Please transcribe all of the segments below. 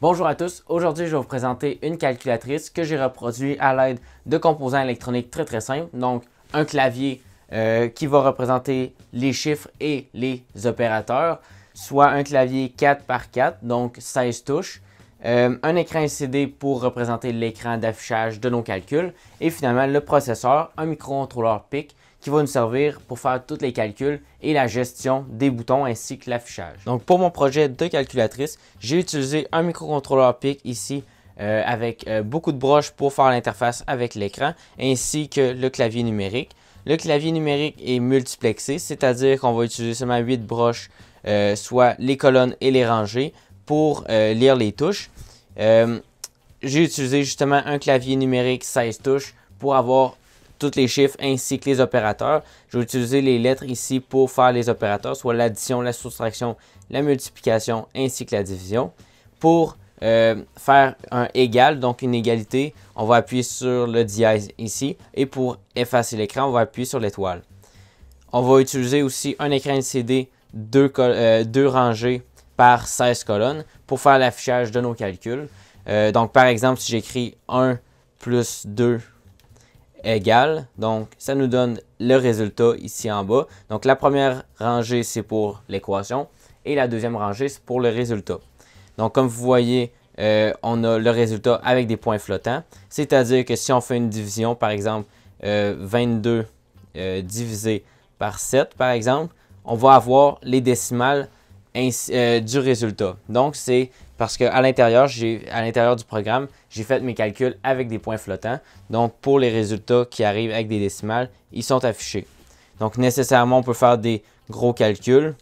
Bonjour à tous, aujourd'hui je vais vous présenter une calculatrice que j'ai reproduite à l'aide de composants électroniques très très simples, donc un clavier euh, qui va représenter les chiffres et les opérateurs, soit un clavier 4 par 4, donc 16 touches, euh, un écran LCD pour représenter l'écran d'affichage de nos calculs et finalement le processeur, un microcontrôleur PIC qui va nous servir pour faire tous les calculs et la gestion des boutons ainsi que l'affichage. Donc pour mon projet de calculatrice, j'ai utilisé un microcontrôleur PIC ici euh, avec euh, beaucoup de broches pour faire l'interface avec l'écran ainsi que le clavier numérique. Le clavier numérique est multiplexé, c'est-à-dire qu'on va utiliser seulement 8 broches, euh, soit les colonnes et les rangées, pour lire les touches. J'ai utilisé justement un clavier numérique 16 touches pour avoir tous les chiffres ainsi que les opérateurs. Je vais utiliser les lettres ici pour faire les opérateurs, soit l'addition, la soustraction, la multiplication ainsi que la division. Pour euh, faire un égal, donc une égalité, on va appuyer sur le dièse ici. Et pour effacer l'écran, on va appuyer sur l'étoile. On va utiliser aussi un écran LCD, deux, euh, deux rangées par 16 colonnes pour faire l'affichage de nos calculs. Euh, donc par exemple, si j'écris 1 plus 2 égal, Donc, ça nous donne le résultat ici en bas. Donc, la première rangée, c'est pour l'équation et la deuxième rangée, c'est pour le résultat. Donc, comme vous voyez, euh, on a le résultat avec des points flottants. C'est-à-dire que si on fait une division, par exemple, 22 euh, euh, divisé par 7, par exemple, on va avoir les décimales euh, du résultat. Donc, c'est parce qu'à l'intérieur, à l'intérieur du programme, j'ai fait mes calculs avec des points flottants. Donc, pour les résultats qui arrivent avec des décimales, ils sont affichés. Donc, nécessairement, on peut faire des gros calculs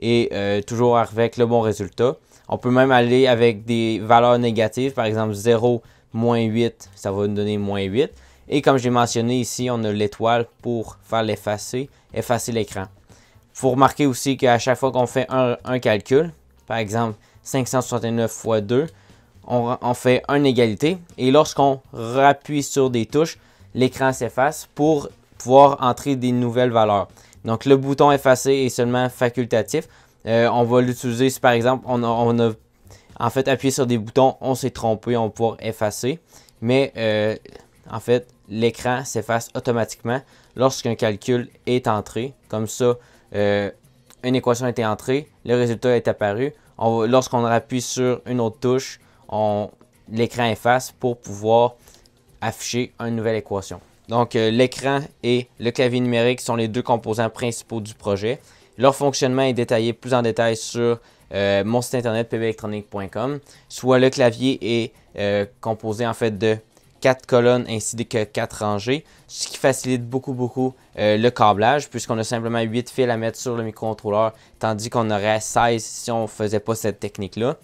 et euh, toujours avec le bon résultat. On peut même aller avec des valeurs négatives, par exemple 0, moins 8, ça va nous donner moins 8. Et comme j'ai mentionné ici, on a l'étoile pour faire l'effacer, effacer l'écran. Il faut remarquer aussi qu'à chaque fois qu'on fait un, calcul, par exemple 569 x 2, on, fait une égalité. Et lorsqu'on appuie sur des touches, l'écran s'efface pour pouvoir entrer des nouvelles valeurs. Donc le bouton effacer est seulement facultatif. Euh, on va l'utiliser si par exemple on a, en fait appuyé sur des boutons, on s'est trompé, on va pouvoir effacer. Mais euh, en fait, l'écran s'efface automatiquement lorsqu'un calcul est entré. Comme ça, euh, une équation a été entrée, le résultat est apparu. Lorsqu'on appuie sur une autre touche, l'écran efface pour pouvoir afficher une nouvelle équation. Donc euh, l'écran et le clavier numérique sont les deux composants principaux du projet. Leur fonctionnement est détaillé plus en détail sur euh, mon site internet pbelectronique.com, soit le clavier est composé en fait de quatre colonnes ainsi que quatre rangées, ce qui facilite beaucoup, beaucoup euh, le câblage, puisqu'on a simplement 8 fils à mettre sur le microcontrôleur, tandis qu'on aurait 16 si on ne faisait pas cette technique-là.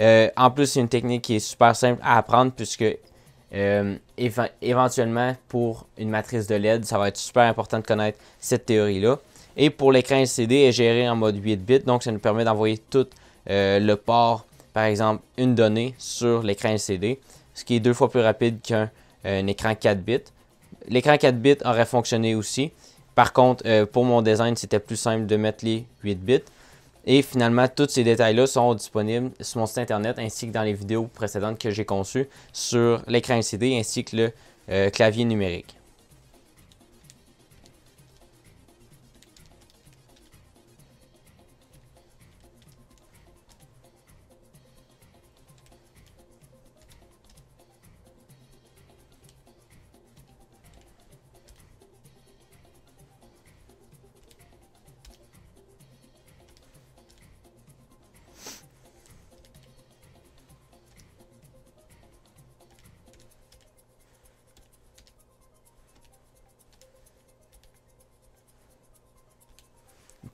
Euh, en plus, c'est une technique qui est super simple à apprendre, puisque euh, éventuellement, pour une matrice de LED, ça va être super important de connaître cette théorie-là. Et pour l'écran LCD, est géré en mode 8 bits, donc ça nous permet d'envoyer tout le port, par exemple, une donnée sur l'écran LCD ce qui est deux fois plus rapide qu'un euh, écran 4 bits. L'écran 4 bits aurait fonctionné aussi. Par contre, euh, pour mon design, c'était plus simple de mettre les 8 bits. Et finalement, tous ces détails-là sont disponibles sur mon site internet ainsi que dans les vidéos précédentes que j'ai conçues sur l'écran CD ainsi que le euh, clavier numérique.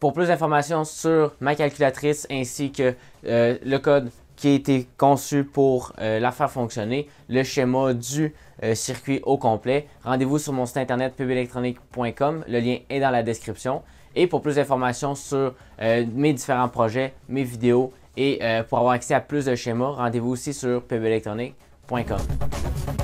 Pour plus d'informations sur ma calculatrice ainsi que euh, le code qui a été conçu pour euh, la faire fonctionner, le schéma du euh, circuit au complet, rendez-vous sur mon site internet pbelectronique.com. Le lien est dans la description. Et pour plus d'informations sur mes différents projets, mes vidéos et pour avoir accès à plus de schémas, rendez-vous aussi sur pbelectronique.com.